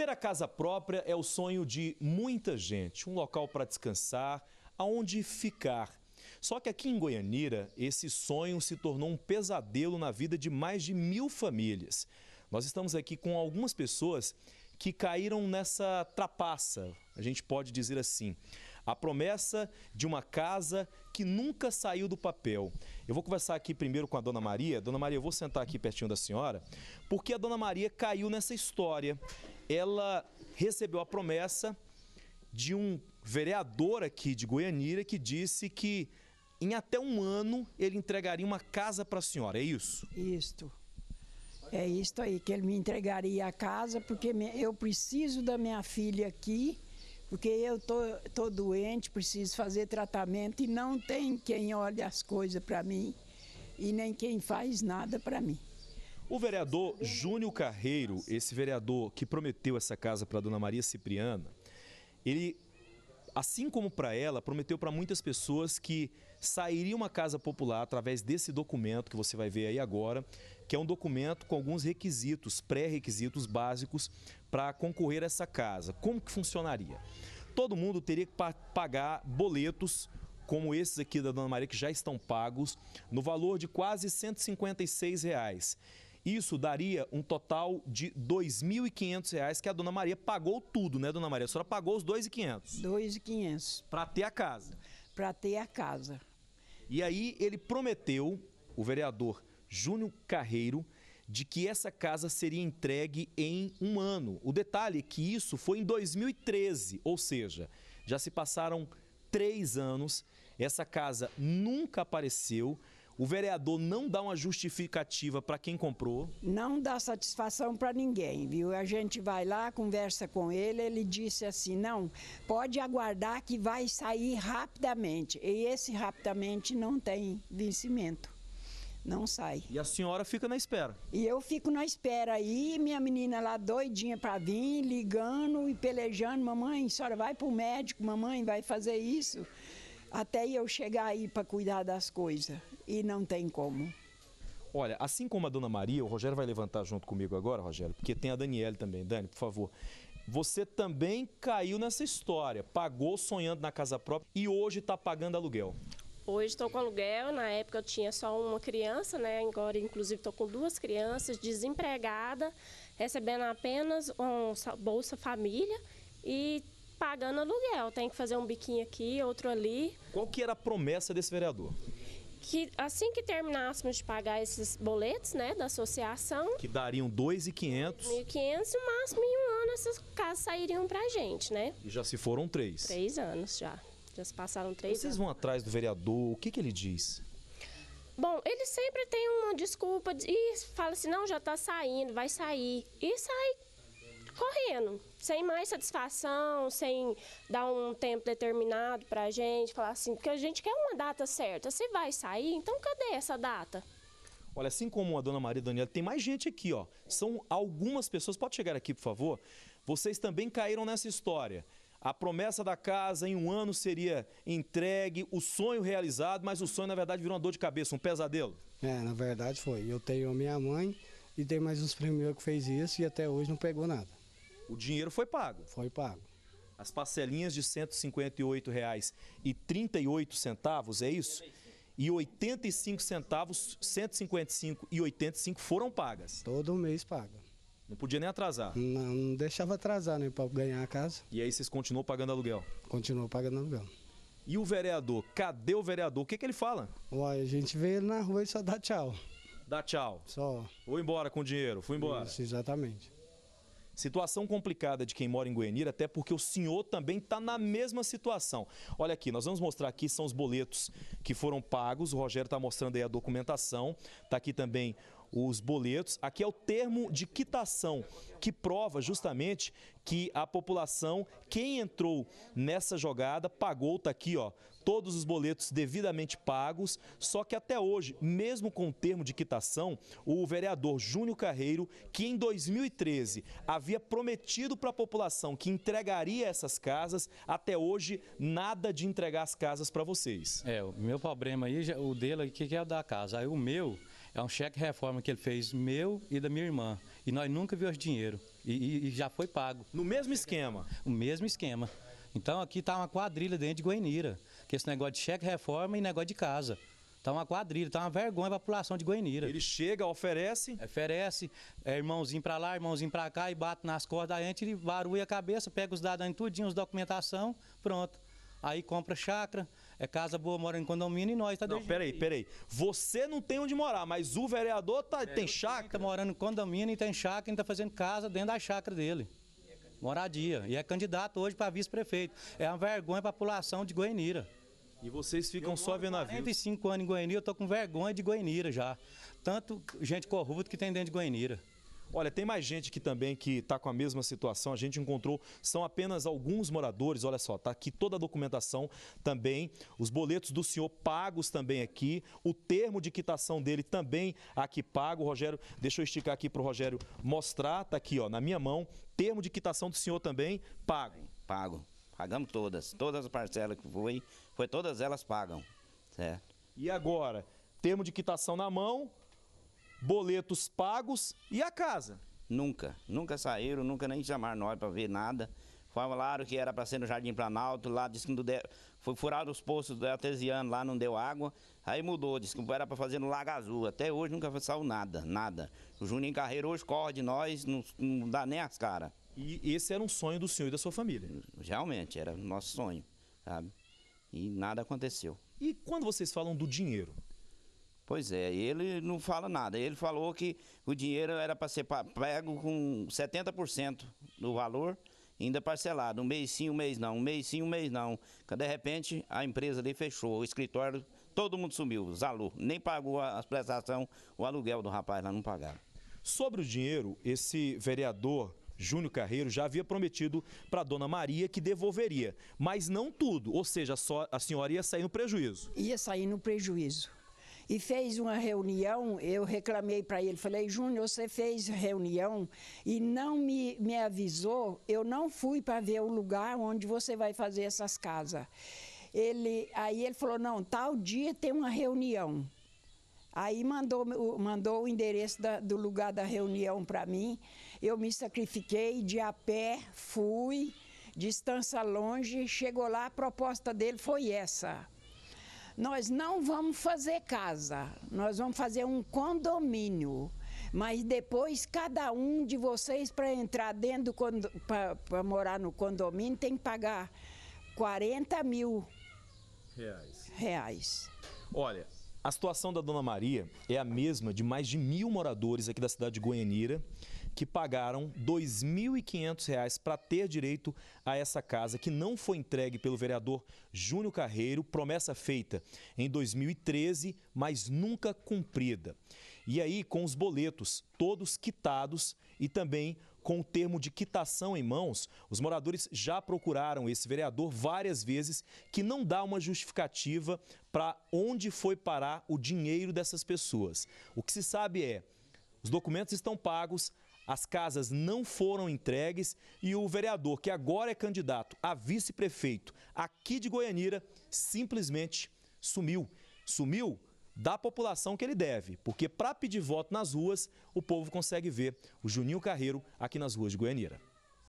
Ter a casa própria é o sonho de muita gente, um local para descansar, aonde ficar. Só que aqui em Goianira, esse sonho se tornou um pesadelo na vida de mais de mil famílias. Nós estamos aqui com algumas pessoas que caíram nessa trapaça, a gente pode dizer assim. A promessa de uma casa que nunca saiu do papel. Eu vou conversar aqui primeiro com a dona Maria. Dona Maria, eu vou sentar aqui pertinho da senhora, porque a dona Maria caiu nessa história ela recebeu a promessa de um vereador aqui de Goianira que disse que em até um ano ele entregaria uma casa para a senhora, é isso? Isto. É isto aí, que ele me entregaria a casa, porque eu preciso da minha filha aqui, porque eu tô, tô doente, preciso fazer tratamento e não tem quem olhe as coisas para mim e nem quem faz nada para mim. O vereador Júnior Carreiro, esse vereador que prometeu essa casa para Dona Maria Cipriana, ele, assim como para ela, prometeu para muitas pessoas que sairia uma casa popular através desse documento que você vai ver aí agora, que é um documento com alguns requisitos, pré-requisitos básicos para concorrer a essa casa. Como que funcionaria? Todo mundo teria que pagar boletos como esses aqui da Dona Maria que já estão pagos, no valor de quase 156 reais. Isso daria um total de R$ 2.500 que a dona Maria pagou tudo, né, dona Maria? A senhora pagou os R$ 2.500? R$ 2.500. Para ter a casa? Para ter a casa. E aí ele prometeu, o vereador Júnior Carreiro, de que essa casa seria entregue em um ano. O detalhe é que isso foi em 2013, ou seja, já se passaram três anos, essa casa nunca apareceu. O vereador não dá uma justificativa para quem comprou? Não dá satisfação para ninguém, viu? A gente vai lá, conversa com ele, ele disse assim: não, pode aguardar que vai sair rapidamente. E esse rapidamente não tem vencimento não sai. E a senhora fica na espera? E eu fico na espera aí, minha menina lá doidinha para vir, ligando e pelejando, mamãe, senhora vai para o médico, mamãe vai fazer isso até eu chegar aí para cuidar das coisas. E não tem como. Olha, assim como a Dona Maria, o Rogério vai levantar junto comigo agora, Rogério, porque tem a Daniele também. Dani, por favor. Você também caiu nessa história, pagou sonhando na casa própria e hoje está pagando aluguel. Hoje estou com aluguel, na época eu tinha só uma criança, né? Agora, inclusive, estou com duas crianças, desempregada, recebendo apenas um Bolsa Família e pagando aluguel, tem que fazer um biquinho aqui, outro ali. Qual que era a promessa desse vereador? que assim que terminássemos de pagar esses boletos, né, da associação... Que dariam 2,500. 1.500, o máximo em um ano essas casas sairiam pra gente, né? E já se foram três. Três anos já. Já se passaram três Vocês anos. vão atrás do vereador, o que, que ele diz? Bom, ele sempre tem uma desculpa e fala assim, não, já tá saindo, vai sair. E sai correndo, sem mais satisfação, sem dar um tempo determinado para a gente, falar assim, porque a gente quer uma data certa. Se vai sair, então cadê essa data? Olha, assim como a dona Maria Daniela, tem mais gente aqui, ó. São algumas pessoas. Pode chegar aqui, por favor? Vocês também caíram nessa história. A promessa da casa em um ano seria entregue, o sonho realizado, mas o sonho, na verdade, virou uma dor de cabeça, um pesadelo. É, na verdade foi. Eu tenho a minha mãe e tem mais uns primeiros que fez isso e até hoje não pegou nada. O dinheiro foi pago. Foi pago. As parcelinhas de R$ 158,38, é isso? E 85 centavos, 155 e 85 foram pagas. Todo mês paga. Não podia nem atrasar. Não, não deixava atrasar, né, para ganhar a casa. E aí vocês continuam pagando aluguel? Continuou pagando aluguel. E o vereador? Cadê o vereador? O que, que ele fala? Uai, a gente vê ele na rua e só dá tchau. Dá tchau. Só. Vou embora com o dinheiro, fui embora. Isso, exatamente. Situação complicada de quem mora em Goianira, até porque o senhor também está na mesma situação. Olha aqui, nós vamos mostrar aqui, são os boletos que foram pagos. O Rogério está mostrando aí a documentação. Está aqui também os boletos. Aqui é o termo de quitação, que prova justamente que a população, quem entrou nessa jogada, pagou, tá aqui, ó, todos os boletos devidamente pagos, só que até hoje, mesmo com o termo de quitação, o vereador Júnior Carreiro, que em 2013 havia prometido para a população que entregaria essas casas, até hoje nada de entregar as casas para vocês. É, o meu problema aí, o dele aqui que é da casa, aí o meu é um cheque reforma que ele fez meu e da minha irmã. E nós nunca vimos dinheiro. E, e, e já foi pago. No mesmo esquema? O mesmo esquema. Então aqui está uma quadrilha dentro de Goianira. Que esse negócio de cheque reforma e negócio de casa. Tá uma quadrilha, tá uma vergonha a população de Goianira. Ele chega, oferece? Oferece, é irmãozinho para lá, irmãozinho para cá, e bate nas cordas da gente, ele barulha a cabeça, pega os dados em tudinho, as documentação, pronto. Aí compra chácara, é casa boa, mora em condomínio e nós tá Não, peraí, peraí. Você não tem onde morar, mas o vereador tá, é, tem chácara? Tá morando em condomínio e tem chácara e tá fazendo casa dentro da chácara dele. Moradia. E é candidato hoje para vice-prefeito. É uma vergonha para a população de Goianira. E vocês ficam eu só vendo a vida. 45 anos em Goianira, eu tô com vergonha de Goianira já. Tanto gente corrupta que tem dentro de Goianira. Olha, tem mais gente aqui também que está com a mesma situação. A gente encontrou, são apenas alguns moradores. Olha só, está aqui toda a documentação também. Os boletos do senhor pagos também aqui. O termo de quitação dele também aqui pago. Rogério, deixa eu esticar aqui para o Rogério mostrar. Está aqui, ó, na minha mão. Termo de quitação do senhor também pago. Pago. Pagamos todas. Todas as parcelas que foi, foi todas elas pagam. Certo? E agora? Termo de quitação na mão, boletos pagos e a casa. Nunca, nunca saíram, nunca nem chamaram nós para ver nada. Falaram que era para ser no Jardim Planalto, lá disse que não deu, foi furado os poços do artesiano, lá não deu água. Aí mudou, disse que era para fazer no Lago Azul. Até hoje nunca saiu nada, nada. O Juninho Carreiro hoje corre de nós, não, não dá nem as caras. E esse era um sonho do senhor e da sua família? Realmente, era o nosso sonho, sabe? E nada aconteceu. E quando vocês falam do dinheiro, Pois é, ele não fala nada. Ele falou que o dinheiro era para ser pego com 70% do valor, ainda parcelado. Um mês sim, um mês não. Um mês sim, um mês não. De repente, a empresa ali fechou, o escritório, todo mundo sumiu, Zalu. Nem pagou as prestações, o aluguel do rapaz lá não pagaram. Sobre o dinheiro, esse vereador Júnior Carreiro já havia prometido para Dona Maria que devolveria, mas não tudo, ou seja, só a senhora ia sair no prejuízo. Ia sair no prejuízo e fez uma reunião. Eu reclamei para ele, falei, Júnior, você fez reunião e não me, me avisou, eu não fui para ver o lugar onde você vai fazer essas casas. Ele, aí ele falou, não, tal dia tem uma reunião. Aí mandou, mandou o endereço da, do lugar da reunião para mim. Eu me sacrifiquei, de a pé, fui, distância longe. Chegou lá, a proposta dele foi essa. Nós não vamos fazer casa, nós vamos fazer um condomínio. Mas depois, cada um de vocês, para entrar dentro, para morar no condomínio, tem que pagar 40 mil reais. reais. Olha, a situação da Dona Maria é a mesma de mais de mil moradores aqui da cidade de Goianira que pagaram R$ 2.500 para ter direito a essa casa que não foi entregue pelo vereador Júnior Carreiro, promessa feita em 2013, mas nunca cumprida. E aí, com os boletos todos quitados e também com o termo de quitação em mãos, os moradores já procuraram esse vereador várias vezes, que não dá uma justificativa para onde foi parar o dinheiro dessas pessoas. O que se sabe é: os documentos estão pagos, as casas não foram entregues e o vereador, que agora é candidato a vice-prefeito aqui de Goianira, simplesmente sumiu. Sumiu da população que ele deve, porque para pedir voto nas ruas, o povo consegue ver o Juninho Carreiro aqui nas ruas de Goianira.